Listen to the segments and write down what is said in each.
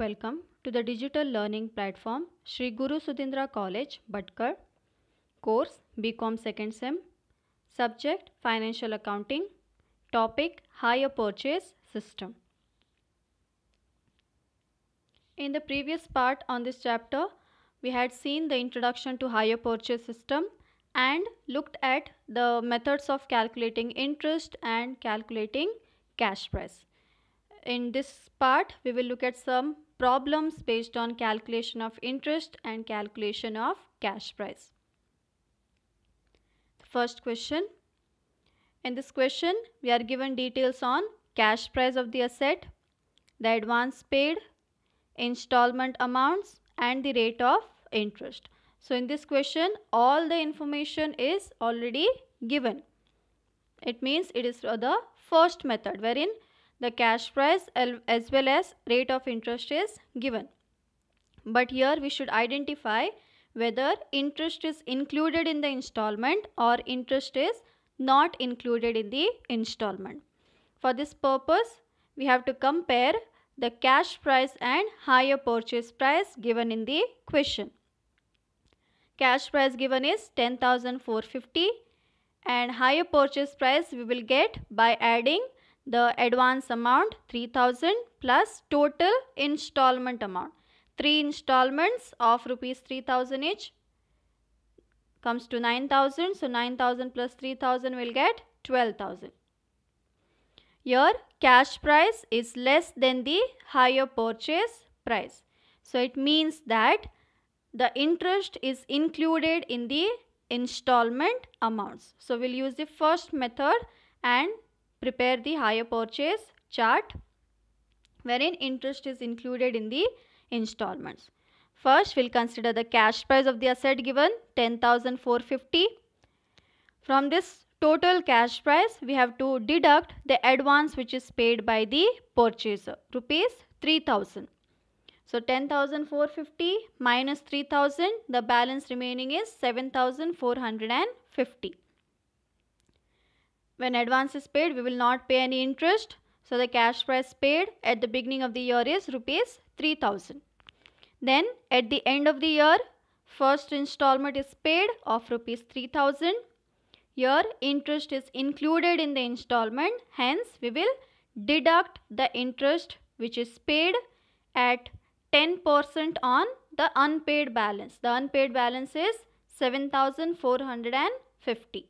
Welcome to the digital learning platform Sri Guru Sudhindra College, Bhatkar. Course BCom Second Sem. Subject Financial Accounting. Topic Higher Purchase System. In the previous part on this chapter, we had seen the introduction to higher purchase system and looked at the methods of calculating interest and calculating cash price. In this part, we will look at some problems based on calculation of interest and calculation of cash price. First question. In this question, we are given details on cash price of the asset, the advance paid, installment amounts and the rate of interest. So in this question, all the information is already given. It means it is the first method wherein the cash price as well as rate of interest is given. But here we should identify whether interest is included in the installment or interest is not included in the installment. For this purpose, we have to compare the cash price and higher purchase price given in the question. Cash price given is 10,450 and higher purchase price we will get by adding the advance amount 3000 plus total installment amount. 3 installments of rupees 3000 each comes to 9000. So 9000 plus 3000 will get 12,000. Your cash price is less than the higher purchase price. So it means that the interest is included in the installment amounts. So we'll use the first method and prepare the higher purchase chart wherein interest is included in the installments. First, we'll consider the cash price of the asset given 10,450. From this total cash price, we have to deduct the advance which is paid by the purchaser, rupees 3,000. So 10,450 minus 3,000, the balance remaining is 7,450. When advance is paid, we will not pay any interest. So the cash price paid at the beginning of the year is rupees 3000. Then at the end of the year, first installment is paid of rupees 3000. Here interest is included in the installment. Hence we will deduct the interest which is paid at 10% on the unpaid balance. The unpaid balance is 7450.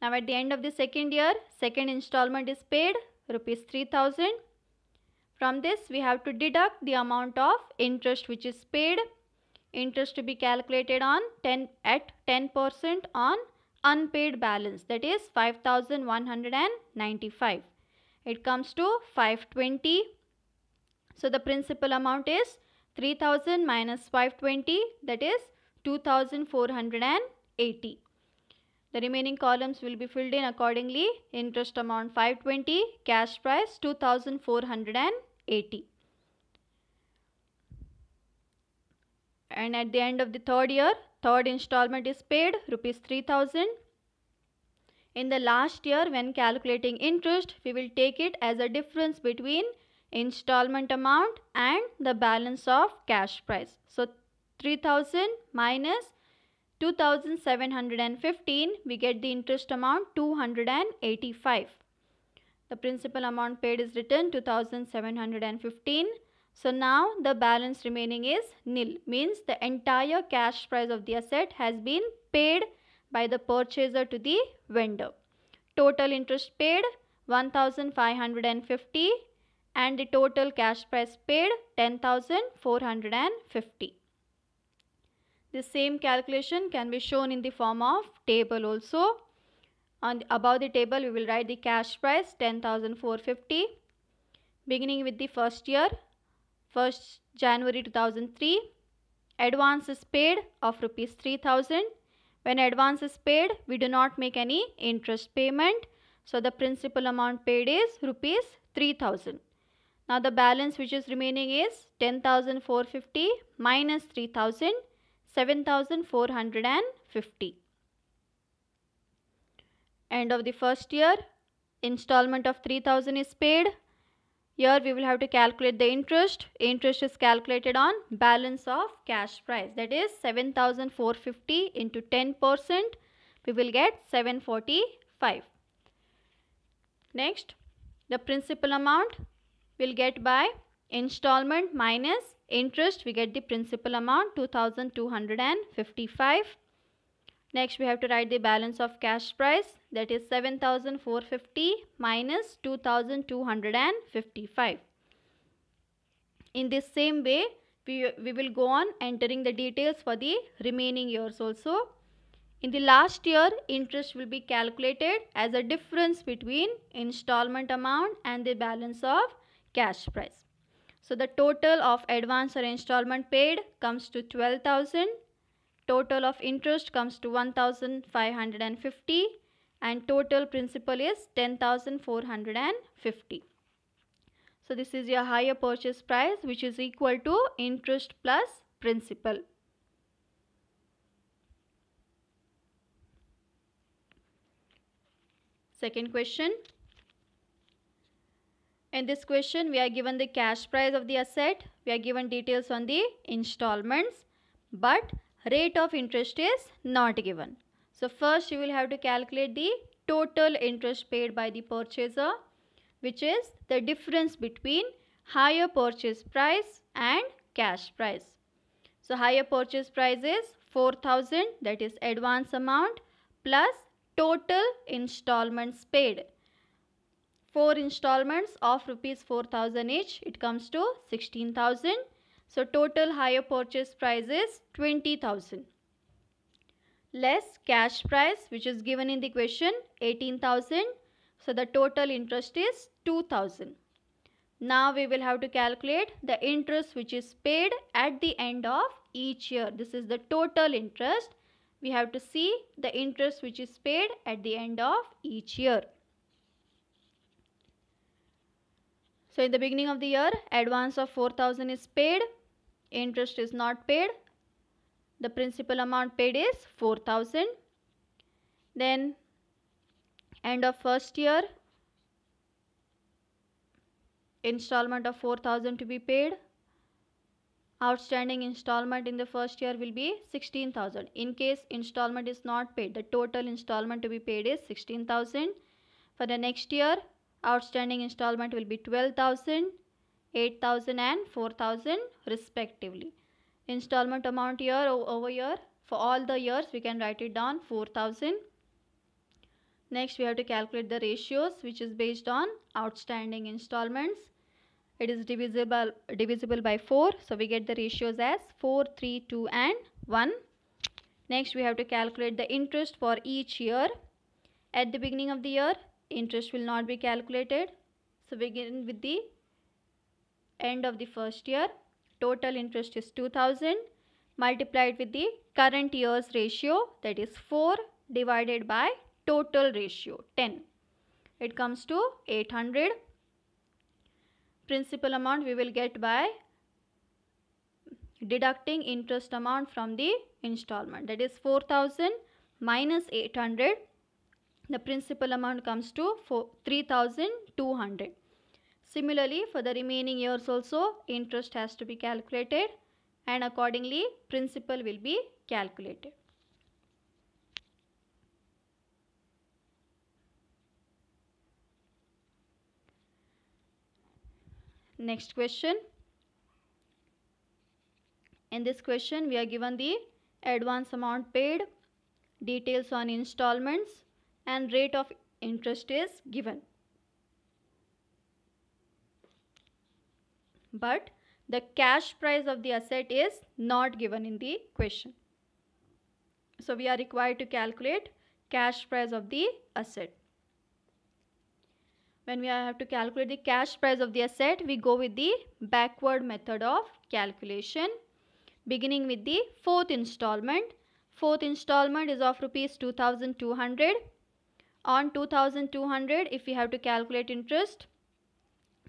Now at the end of the second year, second installment is paid rupees 3000. From this we have to deduct the amount of interest which is paid. Interest to be calculated on 10 at 10% on unpaid balance that is 5195. It comes to 520. So the principal amount is 3000 minus 520 that is 2480. The remaining columns will be filled in accordingly. Interest amount 520, cash price 2480. And at the end of the third year, third installment is paid rupees 3000. In the last year, when calculating interest, we will take it as a difference between installment amount and the balance of cash price. So 3000 minus 2715 we get the interest amount 285 the principal amount paid is written 2715 so now the balance remaining is nil means the entire cash price of the asset has been paid by the purchaser to the vendor total interest paid 1550 and the total cash price paid 10450 the same calculation can be shown in the form of table also. And above the table we will write the cash price 10,450 beginning with the first year 1st January 2003 advance is paid of rupees 3000 when advance is paid we do not make any interest payment so the principal amount paid is rupees 3000 now the balance which is remaining is 10450 minus 3000 7450 end of the first year installment of 3000 is paid here we will have to calculate the interest interest is calculated on balance of cash price that is 7450 into 10 percent we will get 745 next the principal amount will get by installment minus interest we get the principal amount 2255 next we have to write the balance of cash price that is 7450 minus 2255 in this same way we, we will go on entering the details for the remaining years also in the last year interest will be calculated as a difference between installment amount and the balance of cash price so the total of advance or installment paid comes to 12,000. Total of interest comes to 1,550 and total principal is 10,450. So this is your higher purchase price which is equal to interest plus principal. Second question. In this question, we are given the cash price of the asset. We are given details on the installments. But rate of interest is not given. So first you will have to calculate the total interest paid by the purchaser which is the difference between higher purchase price and cash price. So higher purchase price is 4000 that is advance amount plus total installments paid 4 installments of rupees 4000 each it comes to 16000 so total higher purchase price is 20000 less cash price which is given in the question 18000 so the total interest is 2000 now we will have to calculate the interest which is paid at the end of each year this is the total interest we have to see the interest which is paid at the end of each year So in the beginning of the year, advance of 4000 is paid, interest is not paid. The principal amount paid is 4000. Then end of first year, installment of 4000 to be paid. Outstanding installment in the first year will be 16000. In case installment is not paid, the total installment to be paid is 16000. For the next year, outstanding installment will be 12000 8000 and 4000 respectively installment amount year over year for all the years we can write it down 4000 next we have to calculate the ratios which is based on outstanding installments it is divisible divisible by 4 so we get the ratios as 4 3 2 and 1 next we have to calculate the interest for each year at the beginning of the year interest will not be calculated so begin with the end of the first year total interest is 2000 multiplied with the current year's ratio that is 4 divided by total ratio 10 it comes to 800 principal amount we will get by deducting interest amount from the installment that is 4000 minus 800 the principal amount comes to 3200 similarly for the remaining years also interest has to be calculated and accordingly principal will be calculated next question in this question we are given the advance amount paid details on installments and rate of interest is given. But the cash price of the asset is not given in the question. So we are required to calculate cash price of the asset. When we have to calculate the cash price of the asset, we go with the backward method of calculation beginning with the fourth installment. Fourth installment is of rupees 2200 on 2200 if we have to calculate interest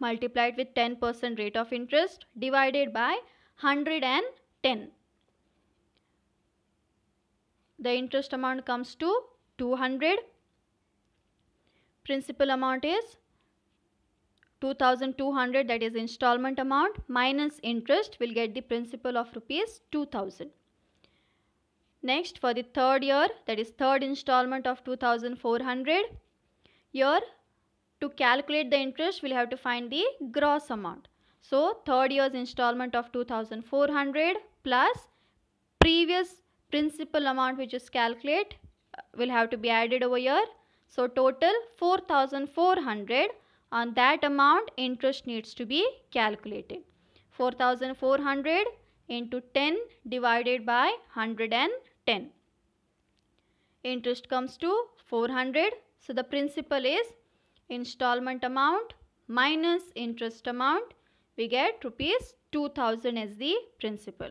multiplied with 10% rate of interest divided by 110 the interest amount comes to 200 principal amount is 2200 that is installment amount minus interest will get the principal of rupees 2000 Next for the third year that is third installment of 2400 year to calculate the interest we'll have to find the gross amount. So third year's installment of 2400 plus previous principal amount which is calculate will have to be added over here. So total 4400 on that amount interest needs to be calculated. 4400 into 10 divided by 110 10. Interest comes to 400. So the principal is installment amount minus interest amount. We get rupees 2000 as the principal.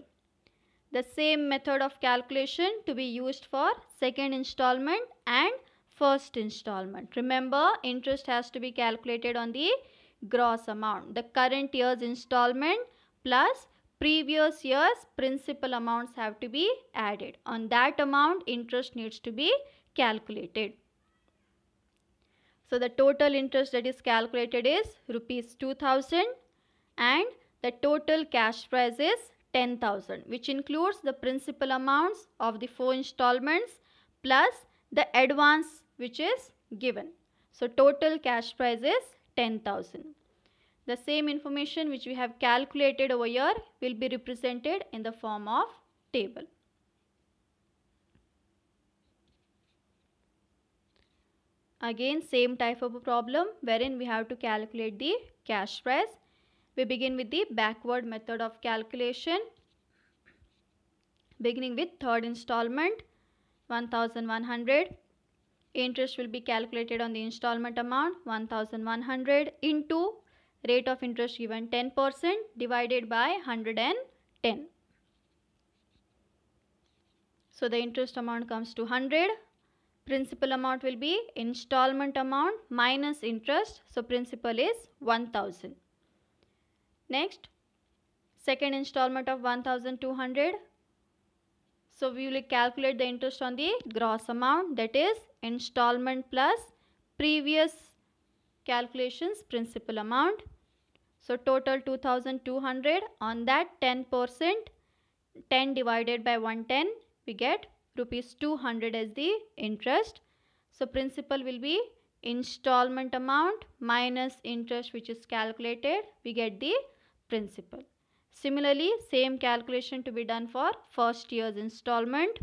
The same method of calculation to be used for second installment and first installment. Remember interest has to be calculated on the gross amount. The current year's installment plus previous year's principal amounts have to be added. On that amount, interest needs to be calculated. So the total interest that is calculated is rupees 2000 and the total cash price is 10,000 which includes the principal amounts of the four installments plus the advance which is given. So total cash price is 10,000 the same information which we have calculated over here will be represented in the form of table. Again same type of a problem wherein we have to calculate the cash price. We begin with the backward method of calculation beginning with third installment 1100 interest will be calculated on the installment amount 1100 into rate of interest given 10% divided by 110. So the interest amount comes to 100. Principal amount will be installment amount minus interest. So principal is 1000. Next, second installment of 1200. So we will calculate the interest on the gross amount that is installment plus previous calculations principal amount so total 2200 on that 10% 10 divided by 110 we get rupees 200 as the interest. So principal will be installment amount minus interest which is calculated we get the principal. Similarly same calculation to be done for first year's installment.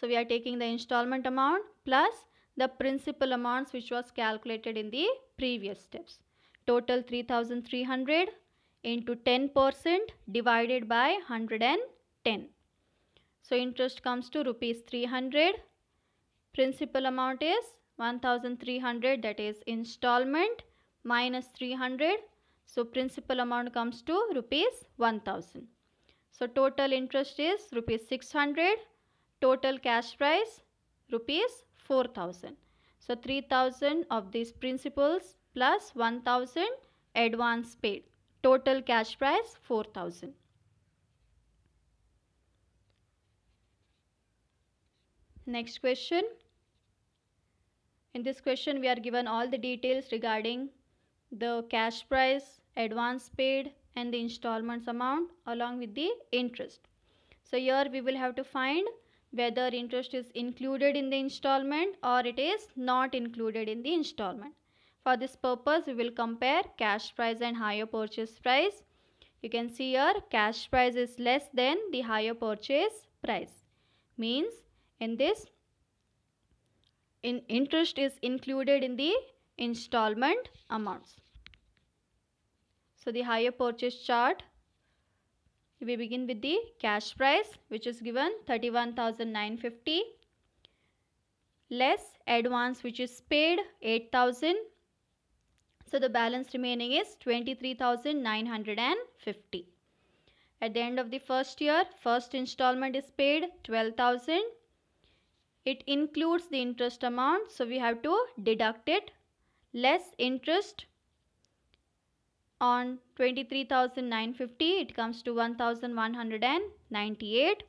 So we are taking the installment amount plus the principal amounts which was calculated in the previous steps total 3300 into 10% divided by 110. So interest comes to rupees 300. Principal amount is 1300 that is installment minus 300. So principal amount comes to rupees 1000. So total interest is rupees 600. Total cash price rupees 4000. So 3000 of these principals plus 1000 advance paid. Total cash price 4000. Next question. In this question we are given all the details regarding the cash price, advance paid and the installments amount along with the interest. So here we will have to find whether interest is included in the installment or it is not included in the installment. For this purpose, we will compare cash price and higher purchase price. You can see here cash price is less than the higher purchase price. Means in this in interest is included in the installment amounts. So the higher purchase chart we begin with the cash price which is given 31950 less advance which is paid 8000 so the balance remaining is 23,950. At the end of the first year, first installment is paid 12,000. It includes the interest amount. So we have to deduct it less interest on 23,950. It comes to 1,198.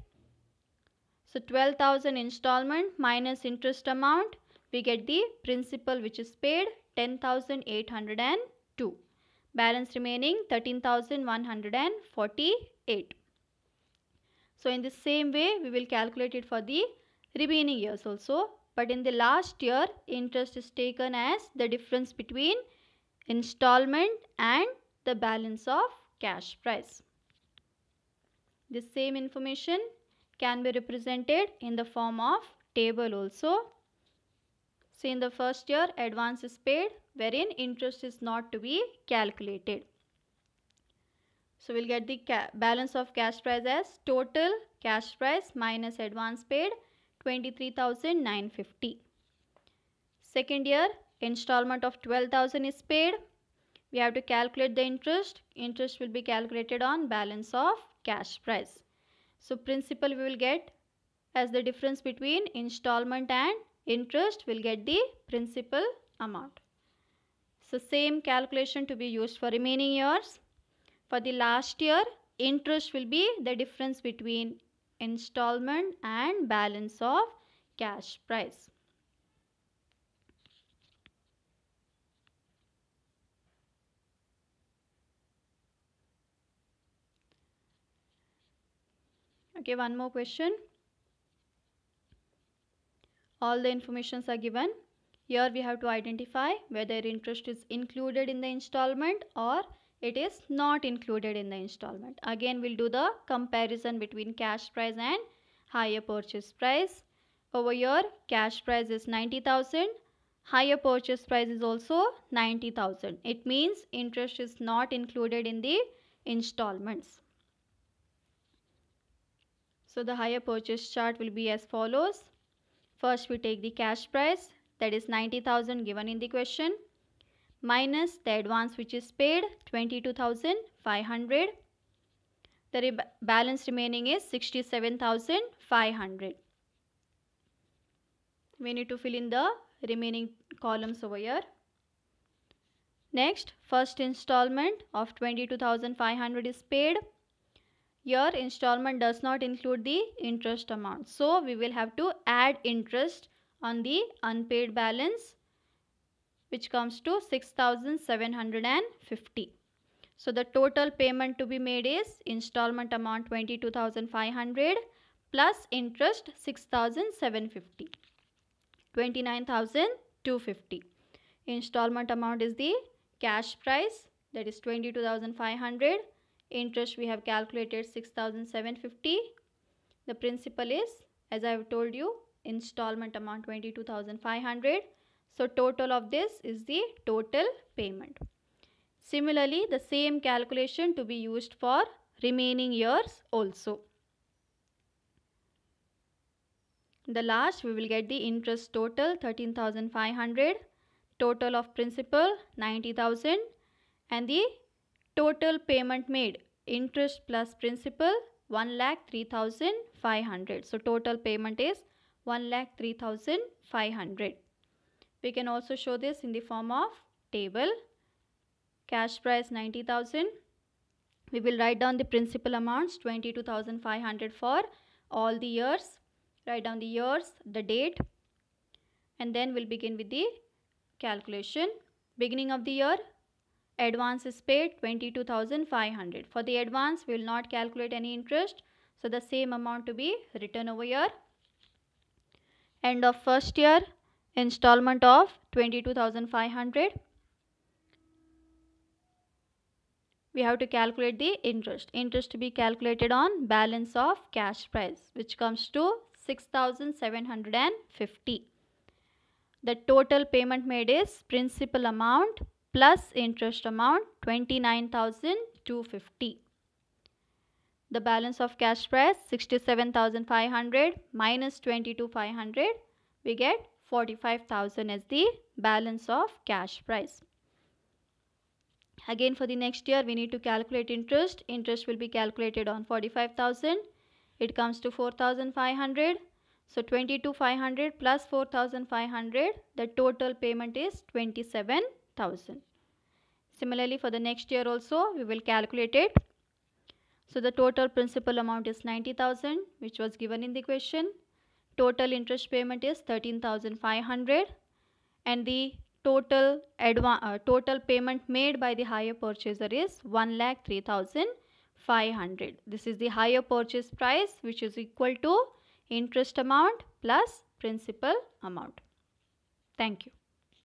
So 12,000 installment minus interest amount. We get the principal which is paid 10,802. Balance remaining 13,148. So in the same way, we will calculate it for the remaining years also. But in the last year, interest is taken as the difference between installment and the balance of cash price. This same information can be represented in the form of table also. So in the first year advance is paid wherein interest is not to be calculated. So we'll get the balance of cash price as total cash price minus advance paid 23,950. Second year installment of 12,000 is paid. We have to calculate the interest. Interest will be calculated on balance of cash price. So principal we will get as the difference between installment and interest will get the principal amount. So same calculation to be used for remaining years. For the last year interest will be the difference between installment and balance of cash price. Okay, one more question all the informations are given here we have to identify whether interest is included in the installment or it is not included in the installment again we'll do the comparison between cash price and higher purchase price over here cash price is 90000 higher purchase price is also 90000 it means interest is not included in the installments so the higher purchase chart will be as follows First we take the cash price that is 90,000 given in the question minus the advance which is paid 22,500. The re balance remaining is 67,500. We need to fill in the remaining columns over here. Next, first installment of 22,500 is paid your installment does not include the interest amount. So we will have to add interest on the unpaid balance which comes to 6750. So the total payment to be made is installment amount 22500 plus interest 6750 29250 installment amount is the cash price that is 22500 interest we have calculated 6750 the principal is as i have told you installment amount 22500 so total of this is the total payment similarly the same calculation to be used for remaining years also the last we will get the interest total 13500 total of principal 90000 and the Total payment made interest plus principal 1 lakh 3500. So total payment is 1 lakh 3500. We can also show this in the form of table. Cash price 90,000. We will write down the principal amounts 22,500 for all the years. Write down the years, the date and then we'll begin with the calculation. Beginning of the year Advance is paid 22,500. For the advance, we will not calculate any interest. So, the same amount to be written over here. End of first year, installment of 22,500. we have to calculate the interest. Interest to be calculated on balance of cash price which comes to 6750. The total payment made is principal amount plus interest amount 29,250. The balance of cash price 67,500 minus 22,500 we get 45,000 as the balance of cash price. Again for the next year we need to calculate interest. Interest will be calculated on 45,000. It comes to 4,500. So 22,500 plus 4,500 the total payment is 27,000. 1000. Similarly, for the next year also, we will calculate it. So, the total principal amount is 90,000 which was given in the question. Total interest payment is 13,500 and the total uh, total payment made by the higher purchaser is three thousand five hundred. This is the higher purchase price which is equal to interest amount plus principal amount. Thank you.